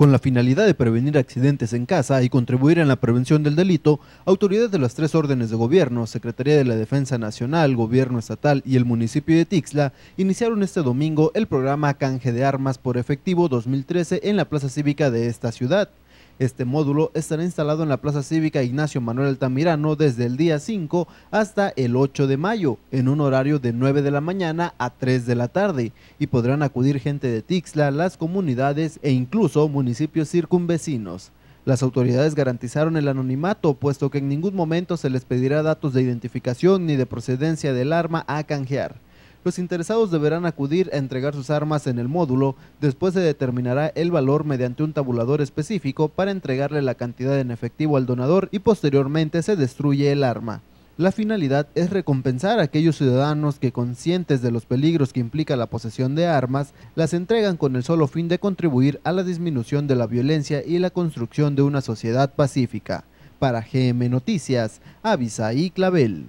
Con la finalidad de prevenir accidentes en casa y contribuir en la prevención del delito, autoridades de las tres órdenes de gobierno, Secretaría de la Defensa Nacional, Gobierno Estatal y el municipio de Tixla, iniciaron este domingo el programa Canje de Armas por Efectivo 2013 en la Plaza Cívica de esta ciudad. Este módulo estará instalado en la Plaza Cívica Ignacio Manuel Altamirano desde el día 5 hasta el 8 de mayo, en un horario de 9 de la mañana a 3 de la tarde, y podrán acudir gente de Tixla, las comunidades e incluso municipios circunvecinos. Las autoridades garantizaron el anonimato, puesto que en ningún momento se les pedirá datos de identificación ni de procedencia del arma a canjear. Los interesados deberán acudir a entregar sus armas en el módulo, después se determinará el valor mediante un tabulador específico para entregarle la cantidad en efectivo al donador y posteriormente se destruye el arma. La finalidad es recompensar a aquellos ciudadanos que conscientes de los peligros que implica la posesión de armas, las entregan con el solo fin de contribuir a la disminución de la violencia y la construcción de una sociedad pacífica. Para GM Noticias, Avisa y Clavel.